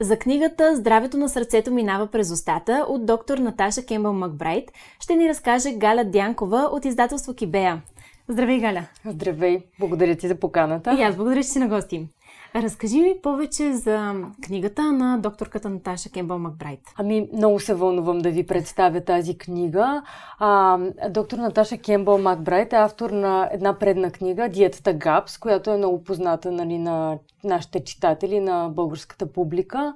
За книгата Здравето на сърцето минава през устата от доктор Наташа Кембъл Макбрайт ще ни разкаже Галя Дянкова от издателство Кибея. Здравей, Галя! Здравей! Благодаря ти за поканата. И аз благодаря, че си на гости. Разкажи ми повече за книгата на докторката Наташа Кембъл Макбрайт. Ами, много се вълнувам да ви представя тази книга. А, доктор Наташа Кембъл Макбрайт е автор на една предна книга, Диетата ГАПС, която е много позната нали, на нашите читатели, на българската публика.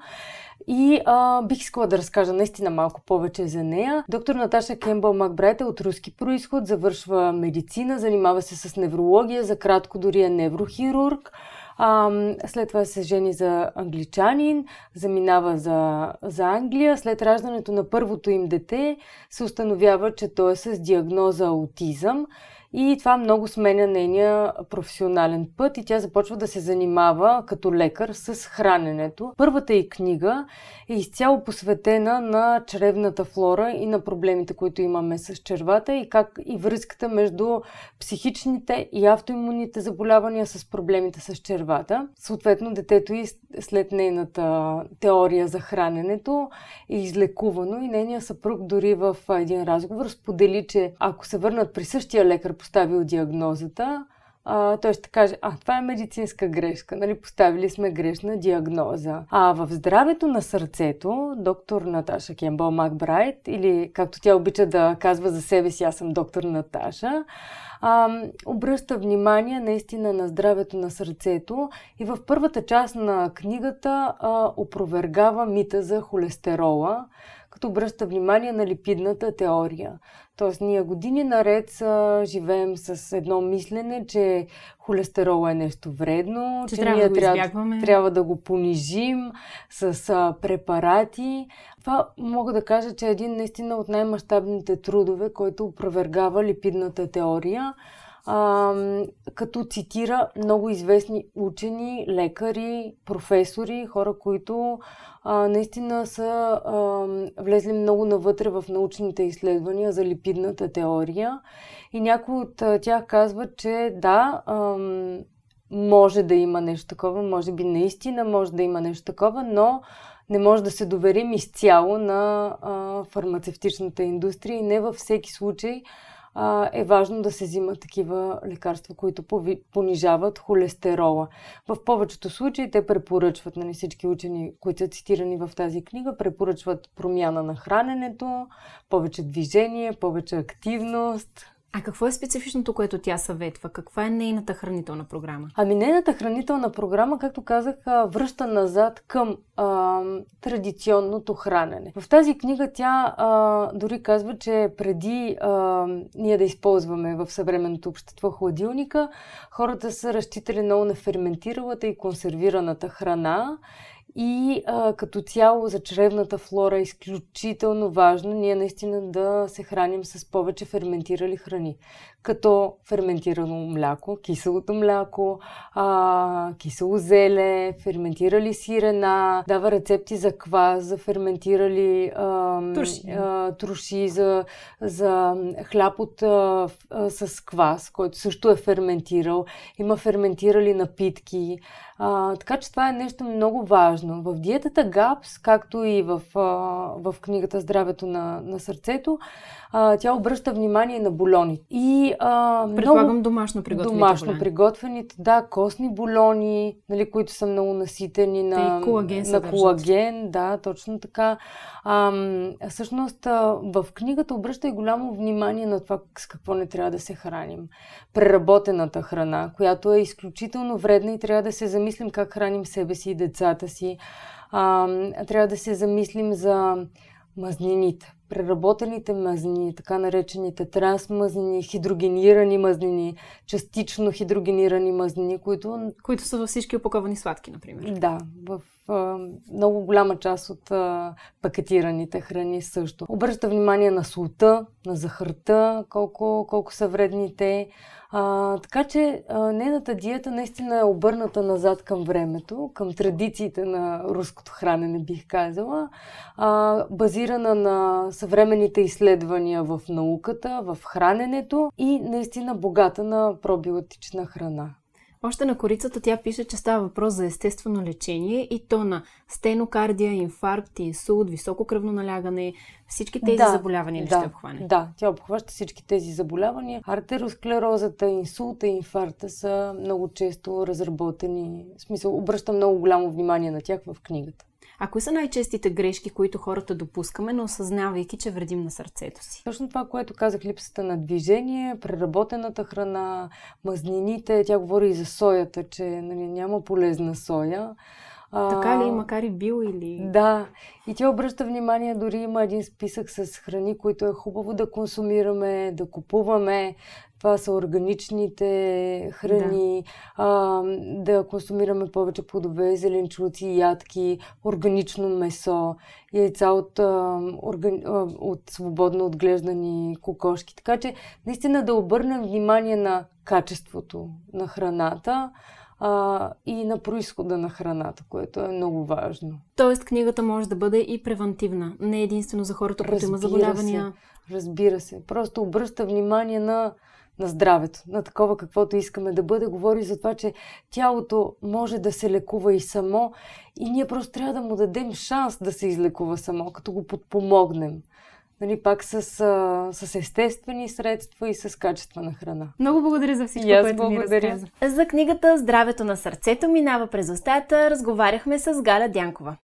И а, бих искала да разкажа наистина малко повече за нея. Доктор Наташа Кембъл Макбрайт е от руски происход, завършва медицина, занимава се с неврология, за кратко дори е неврохирург. А, след това се жени за англичанин, заминава за, за Англия. След раждането на първото им дете се установява, че той е с диагноза аутизъм и това много сменя нейния професионален път и тя започва да се занимава като лекар с храненето. Първата й книга е изцяло посветена на чревната флора и на проблемите, които имаме с червата и как и връзката между психичните и автоимунните заболявания с проблемите с червата. Съответно, детето и след нейната теория за храненето е излекувано и нейния съпруг дори в един разговор сподели, че ако се върнат при същия лекар, поставил диагнозата, а, той ще каже, а това е медицинска грешка, нали, поставили сме грешна диагноза. А в здравето на сърцето, доктор Наташа Кембо Макбрайт, или както тя обича да казва за себе си, аз съм доктор Наташа, а, обръща внимание наистина на здравето на сърцето и в първата част на книгата а, опровергава мита за холестерола, както обръща внимание на липидната теория. Тоест, ние години наред са, живеем с едно мислене, че холестерол е нещо вредно, че, че трябва ние да трябва, трябва да го понижим с а, препарати. Това мога да кажа, че е един наистина от най масштабните трудове, който опровергава липидната теория а, като цитира много известни учени, лекари, професори, хора, които а, наистина са а, влезли много навътре в научните изследвания за липидната теория. И някои от тях казват, че да, а, може да има нещо такова, може би наистина може да има нещо такова, но не може да се доверим изцяло на а, фармацевтичната индустрия и не във всеки случай а, е важно да се взимат такива лекарства, които понижават холестерола. В повечето случаи те препоръчват, нали, всички учени, които са цитирани в тази книга, препоръчват промяна на храненето, повече движение, повече активност, а какво е специфичното, което тя съветва? Каква е нейната хранителна програма? Ами нейната хранителна програма, както казах, връща назад към а, традиционното хранене. В тази книга тя а, дори казва, че преди а, ние да използваме в съвременното общество хладилника, хората са разчитали много на ферментиралата и консервираната храна и а, като цяло за чревната флора е изключително важно ние наистина да се храним с повече ферментирали храни, като ферментирано мляко, киселото мляко, а, кисело зеле, ферментирали сирена, дава рецепти за квас, за ферментирали а, труши, а, труши за, за хляб от, а, а, с квас, който също е ферментирал, има ферментирали напитки. А, така че това е нещо много важно важно. В диетата ГАПС, както и в, в книгата Здравето на, на сърцето, тя обръща внимание на бульони. И, а, Предлагам много... домашно приготвените Домашно бульони. приготвените, да, костни бульони, нали, които са много наситени на, колаген, на колаген. Да, точно така. А, всъщност, в книгата обръща и голямо внимание на това с какво не трябва да се храним. Преработената храна, която е изключително вредна и трябва да се замислим как храним себе си и децата си а, трябва да се замислим за мазнините, преработените мазнини, така наречените трансмазнини, хидрогенирани мазнини, частично хидрогенирани мазнини, които... Които са във всички опаковани сладки, например. Да, в много голяма част от а, пакетираните храни също. Обръща внимание на солта, на захарта, колко, колко са вредни те. А, така че а, нейната диета наистина е обърната назад към времето, към традициите на руското хранене, бих казала, а, базирана на съвременните изследвания в науката, в храненето и наистина богата на пробиотична храна. Още на корицата тя пише, че става въпрос за естествено лечение и то на стенокардия, инфаркт, инсулт, високо кръвно налягане, всички тези да, заболявания ли да, ще обхване? Да, тя обхваща всички тези заболявания. Артеросклерозата, инсулта, инфаркта са много често разработени. В смисъл, обръщам много голямо внимание на тях в книгата. А кои са най-честите грешки, които хората допускаме, но осъзнавайки, че вредим на сърцето си? Точно това, което казах, липсата на движение, преработената храна, мазнините, тя говори и за соята, че нали, няма полезна соя. А, така ли, макар и бил или... Да, и тя обръща внимание, дори има един списък с храни, които е хубаво да консумираме, да купуваме, това са органичните храни, да, а, да консумираме повече плодове, зеленчуци, ядки, органично месо, яйца от, а, органи... от свободно отглеждани кокошки. Така че наистина да обърнем внимание на качеството на храната а, и на происхода на храната, което е много важно. Тоест, книгата може да бъде и превентивна, не единствено за хората, които имат заболявания. Се, разбира се. Просто обръща внимание на на здравето, на такова каквото искаме да бъде. Говори за това, че тялото може да се лекува и само и ние просто трябва да му дадем шанс да се излекува само, като го подпомогнем нали, пак с, с естествени средства и с качествена храна. Много благодаря за всичко, което благодаря. ми разказа. За книгата «Здравето на сърцето минава през устата» разговаряхме с Галя Дянкова.